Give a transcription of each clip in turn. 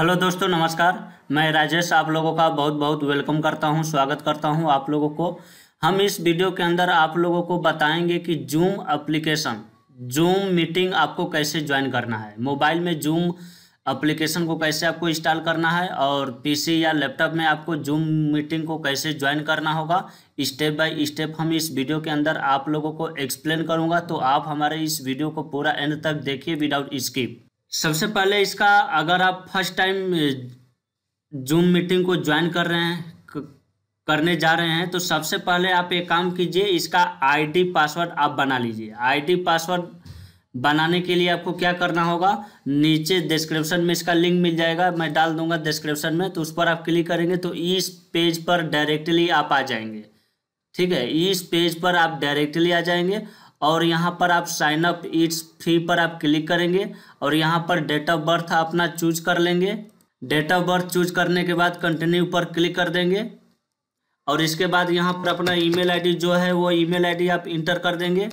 hello दोस्तों नमस्कार मैं राजेश आप लोगों का बहुत बहुत वेलकम करता हूं स्वागत करता हूं आप लोगों को हम इस वीडियो के अंदर आप लोगों को बताएंगे कि जूम एप्लीकेशन जूम मीटिंग आपको कैसे ज्वाइन करना है मोबाइल में जूम एप्लीकेशन को कैसे आपको इंस्टॉल करना है और पीसी या लैपटॉप में आपको जूम मीटिंग को कैसे ज्वाइन करना होगा स्टेप बाय स्टेप हम इस वीडियो के अंदर आप लोगों को एक्सप्लेन करूंगा तो आप हमारे इस वीडियो को पूरा एंड तक देखिए विदाउट स्किप सबसे पहले इसका अगर आप फर्स्ट टाइम जूम मीटिंग को ज्वाइन कर रहे हैं करने जा रहे हैं तो सबसे पहले आप एक काम कीजिए इसका आईडी पासवर्ड आप बना लीजिए आईडी पासवर्ड बनाने के लिए आपको क्या करना होगा नीचे डिस्क्रिप्शन में इसका लिंक मिल जाएगा मैं डाल दूंगा डिस्क्रिप्शन में तो उस पर आप क्लिक करेंगे तो इस पेज पर डायरेक्टली आप आ जाएंगे ठीक है इस पेज पर आप डायरेक्टली आ जाएंगे और यहाँ पर आप साइन अप इट्स फ्री पर आप क्लिक करेंगे और यहाँ पर डेट ऑफ बर्थ अपना चूज कर लेंगे डेट ऑफ बर्थ चूज करने के बाद कंटिन्यू पर क्लिक कर देंगे और इसके बाद यहाँ पर अपना ईमेल आईडी जो है वो ईमेल आईडी आप इंटर कर देंगे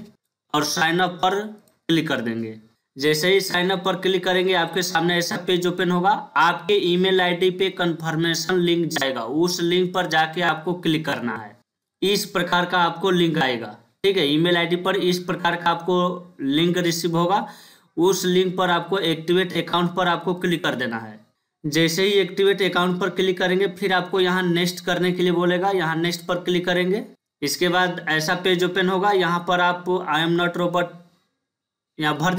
और साइन अप पर क्लिक कर देंगे जैसे ही साइन अप पर क्लिक करेंगे आपके सामने ऐसा पेज ओपन होगा आपके ईमेल आईडी पे कंफर्मेशन लिंक जाएगा उस लिंक पर जाके आपको क्लिक करना है इस प्रकार का आपको लिंक आएगा ठीक है ईमेल आईडी पर इस प्रकार का आपको लिंक रिसीव होगा उस लिंक पर आपको एक्टिवेट अकाउंट पर आपको क्लिक कर देना है जैसे ही एक्टिवेट अकाउंट पर क्लिक करेंगे फिर आपको यहाँ नेक्स्ट करने के लिए बोलेगा यहाँ नेक्स्ट पर क्लिक करेंगे इसके बाद ऐसा पेज ओपन होगा यहाँ पर आप आई एम नॉट रोबोट यहाँ भर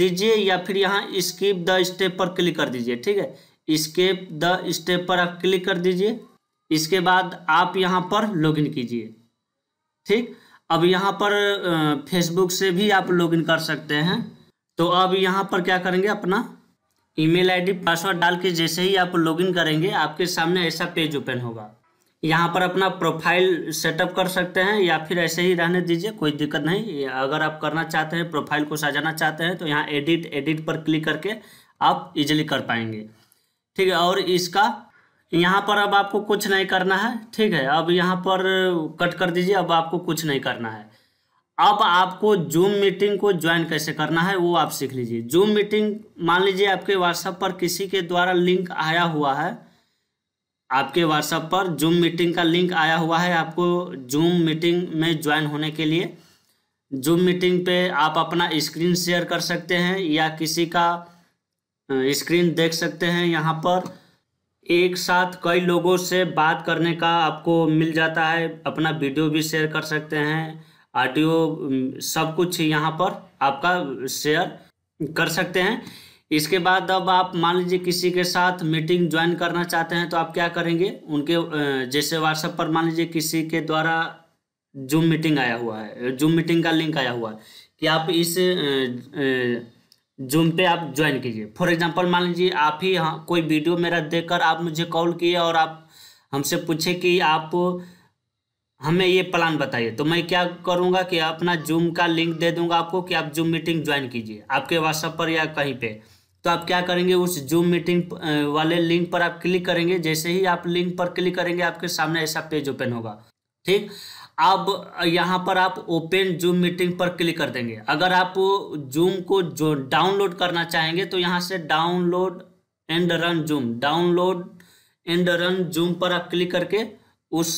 दीजिए या फिर यहाँ स्किप द स्टेप पर क्लिक कर दीजिए ठीक है स्केप द स्टेप पर आप क्लिक कर दीजिए इसके बाद आप यहाँ पर लॉगिन कीजिए ठीक अब यहाँ पर फेसबुक से भी आप लॉगिन कर सकते हैं तो अब यहाँ पर क्या करेंगे अपना ईमेल आईडी पासवर्ड डाल के जैसे ही आप लॉगिन करेंगे आपके सामने ऐसा पेज ओपन होगा यहाँ पर अपना प्रोफाइल सेटअप कर सकते हैं या फिर ऐसे ही रहने दीजिए कोई दिक्कत नहीं अगर आप करना चाहते हैं प्रोफाइल को सजाना चाहते हैं तो यहाँ एडिट एडिट पर क्लिक करके आप इजिली कर पाएंगे ठीक है और इसका यहाँ पर अब आपको कुछ नहीं करना है ठीक है अब यहाँ पर कट कर दीजिए अब आपको कुछ नहीं करना है अब आपको जूम मीटिंग को ज्वाइन कैसे करना है वो आप सीख लीजिए जूम मीटिंग मान लीजिए आपके व्हाट्सएप पर किसी के द्वारा लिंक आया हुआ है आपके व्हाट्सएप पर जूम मीटिंग का लिंक आया हुआ है आपको जूम मीटिंग में ज्वाइन होने के लिए जूम मीटिंग पे आप अपना स्क्रीन शेयर कर सकते हैं या किसी का स्क्रीन देख सकते हैं यहाँ पर एक साथ कई लोगों से बात करने का आपको मिल जाता है अपना वीडियो भी शेयर कर सकते हैं ऑडियो सब कुछ यहाँ पर आपका शेयर कर सकते हैं इसके बाद अब आप मान लीजिए किसी के साथ मीटिंग ज्वाइन करना चाहते हैं तो आप क्या करेंगे उनके जैसे व्हाट्सएप पर मान लीजिए किसी के द्वारा जूम मीटिंग आया हुआ है जूम मीटिंग का लिंक आया हुआ है कि आप इस जूम पे आप ज्वाइन कीजिए फॉर एग्जांपल मान लीजिए आप ही हाँ कोई वीडियो मेरा देखकर आप मुझे कॉल किए और आप हमसे पूछे कि आप हमें ये प्लान बताइए तो मैं क्या करूँगा कि अपना जूम का लिंक दे दूंगा आपको कि आप जूम मीटिंग ज्वाइन कीजिए आपके व्हाट्सएप पर या कहीं पे तो आप क्या करेंगे उस जूम मीटिंग वाले लिंक पर आप क्लिक करेंगे जैसे ही आप लिंक पर क्लिक करेंगे आपके सामने ऐसा पेज ओपन होगा ठीक अब यहाँ पर आप ओपन जूम मीटिंग पर क्लिक कर देंगे अगर आप जूम को जो डाउनलोड करना चाहेंगे तो यहाँ से download and run Zoom download and run Zoom पर आप क्लिक करके उस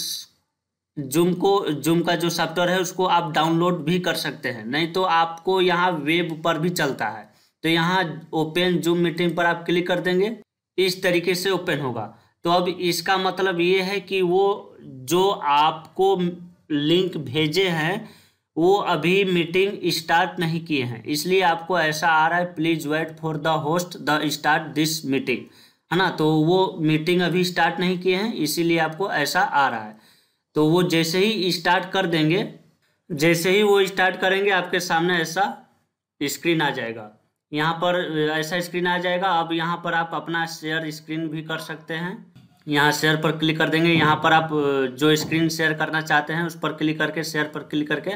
जूम को जूम का जो सॉफ्टवेयर है उसको आप डाउनलोड भी कर सकते हैं नहीं तो आपको यहाँ वेब पर भी चलता है तो यहाँ ओपन जूम मीटिंग पर आप क्लिक कर देंगे इस तरीके से ओपन होगा तो अब इसका मतलब ये है कि वो जो आपको लिंक भेजे हैं वो अभी मीटिंग स्टार्ट नहीं किए हैं इसलिए आपको ऐसा आ रहा है please wait for the host the start this meeting है ना तो वो मीटिंग अभी स्टार्ट नहीं किए हैं इसीलिए आपको ऐसा आ रहा है तो वो जैसे ही स्टार्ट कर देंगे जैसे ही वो स्टार्ट करेंगे आपके सामने ऐसा स्क्रीन आ जाएगा यहाँ पर ऐसा स्क्रीन आ जाएगा अब यहाँ पर आप अपना शेयर स्क्रीन भी कर सकते हैं यहाँ शेयर पर क्लिक कर देंगे यहाँ पर आप जो स्क्रीन शेयर करना चाहते हैं उस पर क्लिक करके शेयर पर क्लिक करके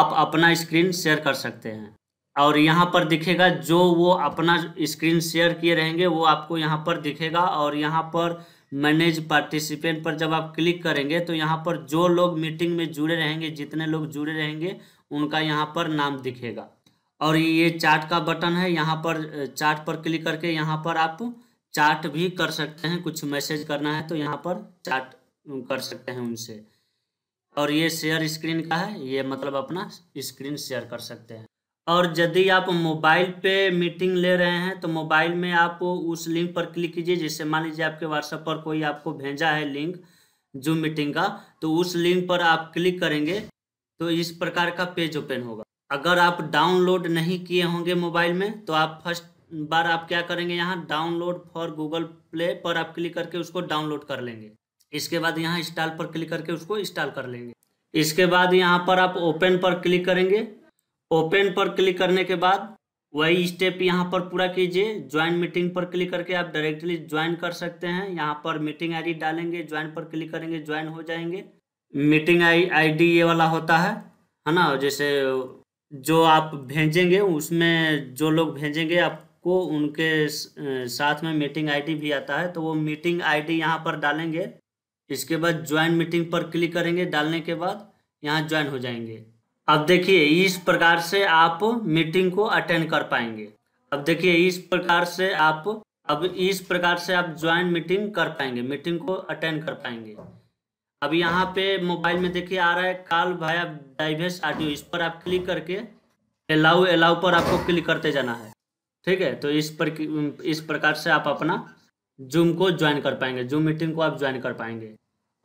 आप अपना स्क्रीन शेयर कर सकते हैं और यहाँ पर दिखेगा जो वो अपना स्क्रीन शेयर किए रहेंगे वो आपको यहाँ पर दिखेगा और यहाँ पर मैनेज पार्टिसिपेंट पर जब आप क्लिक करेंगे तो यहाँ पर जो लोग मीटिंग में जुड़े रहेंगे जितने लोग जुड़े रहेंगे उनका यहाँ पर नाम दिखेगा और ये चार्ट का बटन है यहाँ पर चार्ट पर क्लिक करके यहाँ पर आप चार्ट भी कर सकते हैं कुछ मैसेज करना है तो यहाँ पर चार्ट कर सकते हैं उनसे और ये शेयर स्क्रीन का है ये मतलब अपना स्क्रीन शेयर कर सकते हैं और यदि आप मोबाइल पे मीटिंग ले रहे हैं तो मोबाइल में आप उस लिंक पर क्लिक कीजिए जैसे मान लीजिए आपके व्हाट्सएप पर कोई आपको भेजा है लिंक जूम मीटिंग का तो उस लिंक पर आप क्लिक करेंगे तो इस प्रकार का पेज ओपन होगा अगर आप डाउनलोड नहीं किए होंगे मोबाइल में तो आप फर्स्ट बार आप क्या करेंगे यहाँ डाउनलोड फॉर गूगल प्ले पर आप क्लिक करके उसको डाउनलोड कर लेंगे इसके बाद यहाँ इंस्टॉल पर क्लिक करके उसको इंस्टॉल कर लेंगे इसके बाद यहाँ पर आप ओपन पर क्लिक करेंगे ओपन पर क्लिक करने के बाद वही स्टेप यहाँ पर पूरा कीजिए ज्वाइन मीटिंग पर क्लिक करके आप डायरेक्टली ज्वाइन कर सकते हैं यहाँ पर मीटिंग आई डालेंगे ज्वाइन पर क्लिक करेंगे ज्वाइन हो जाएंगे मीटिंग आई ये वाला होता है है ना जैसे जो आप भेजेंगे उसमें जो लोग भेजेंगे आप को उनके साथ में मीटिंग आईडी भी आता है तो वो मीटिंग आईडी डी यहाँ पर डालेंगे इसके बाद ज्वाइन मीटिंग पर क्लिक करेंगे डालने के बाद यहाँ ज्वाइन हो जाएंगे अब देखिए इस प्रकार से आप मीटिंग को अटेंड कर पाएंगे अब देखिए इस प्रकार से आप अब इस प्रकार से आप ज्वाइन मीटिंग कर पाएंगे मीटिंग को अटेंड कर पाएंगे अब यहाँ पे मोबाइल में देखिए आ रहा है काल भाया डाइवेस ऑडियो इस पर आप क्लिक करके अलाउ अलाउ पर आपको क्लिक करते जाना है ठीक है तो इस पर इस प्रकार से आप अपना जूम को ज्वाइन कर पाएंगे जूम मीटिंग को आप ज्वाइन कर पाएंगे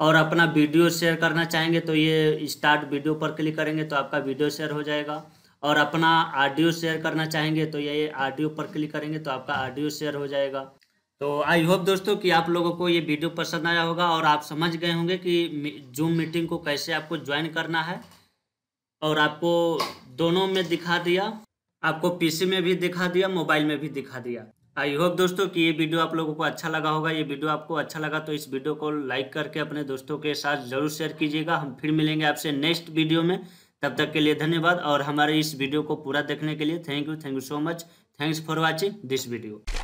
और अपना वीडियो शेयर करना चाहेंगे तो ये स्टार्ट वीडियो पर क्लिक करेंगे तो आपका वीडियो शेयर हो जाएगा और अपना ऑडियो शेयर करना चाहेंगे तो ये ऑडियो पर क्लिक करेंगे तो आपका ऑडियो शेयर हो जाएगा तो आई होप दोस्तों कि आप लोगों को ये वीडियो पसंद आया होगा और आप समझ गए होंगे कि जूम मीटिंग को कैसे आपको ज्वाइन करना है और आपको दोनों में दिखा दिया आपको पीसी में भी दिखा दिया मोबाइल में भी दिखा दिया आई होप दोस्तों कि ये वीडियो आप लोगों को अच्छा लगा होगा ये वीडियो आपको अच्छा लगा तो इस वीडियो को लाइक करके अपने दोस्तों के साथ जरूर शेयर कीजिएगा हम फिर मिलेंगे आपसे नेक्स्ट वीडियो में तब तक के लिए धन्यवाद और हमारे इस वीडियो को पूरा देखने के लिए thank you thank you so much thanks for watching this video